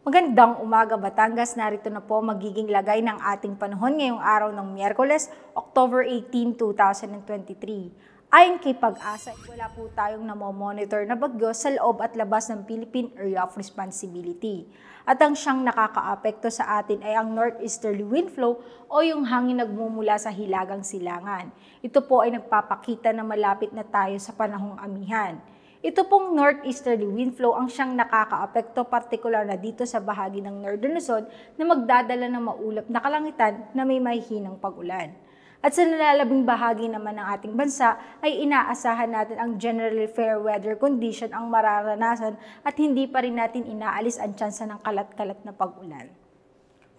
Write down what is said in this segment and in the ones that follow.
Magandang umaga Batangas, narito na po magiging lagay ng ating panahon ngayong araw ng Miyerkules, October 18, 2023. Ayon kay Pag-asa, wala po tayong monitor na bagyo sa loob at labas ng Philippine Area of Responsibility. At ang siyang nakakaapekto sa atin ay ang northeasterly wind flow o yung hangin nagmumula sa hilagang silangan. Ito po ay nagpapakita na malapit na tayo sa panahong amihan. Ito pong northeasterly wind flow ang siyang nakakaapekto partikular na dito sa bahagi ng Northern Luzon na magdadala ng maulap na kalangitan na may mahihinang pag-ulan. At sa nalalabing bahagi naman ng ating bansa ay inaasahan natin ang generally fair weather condition ang mararanasan at hindi pa rin natin inaalis ang tsansa ng kalat-kalat na pag-ulan.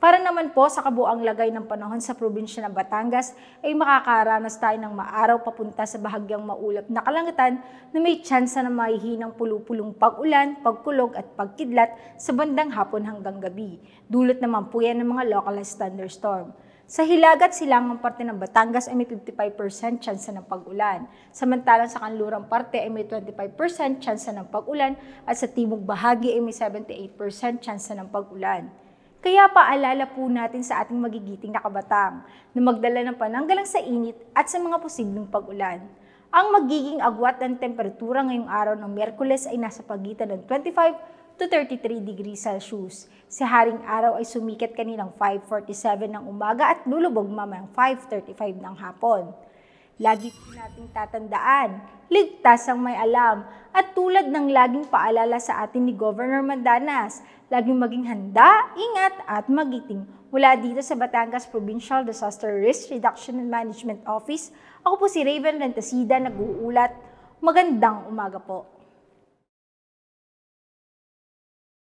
Para naman po sa kabuang lagay ng panahon sa probinsya ng Batangas ay makakaranas tayo ng maaraw papunta sa bahagyang maulap na kalangitan na may tsansa na mahihinang pulupulong pag-ulan, pagkulog at pagkidlat sa bandang hapon hanggang gabi. Dulot naman po yan ng mga localized thunderstorm. Sa Hilagat, Silangang parte ng Batangas ay may 55% chance ng pag-ulan. Samantalang sa Kanlurang parte ay may 25% chance ng pag-ulan at sa Timog Bahagi ay may 78% chance ng pag-ulan. Kaya paalala po natin sa ating magigiting na kabatang na magdala ng pananggalang sa init at sa mga posibleng pag-ulan. Ang magiging agwat ng temperatura ngayong araw ng Merkules ay nasa pagitan ng 25 to 33 degrees Celsius. Si haring araw ay sumikat kaninang 5.47 ng umaga at lulubog mamayang 5.35 ng hapon. Lagi po nating tatandaan, ligtas ang may alam. At tulad ng laging paalala sa atin ni Governor Mandanas, laging maging handa, ingat at magiting. Mula dito sa Batangas Provincial Disaster Risk Reduction and Management Office, ako po si Raven Rentasida, nag-uulat. Magandang umaga po.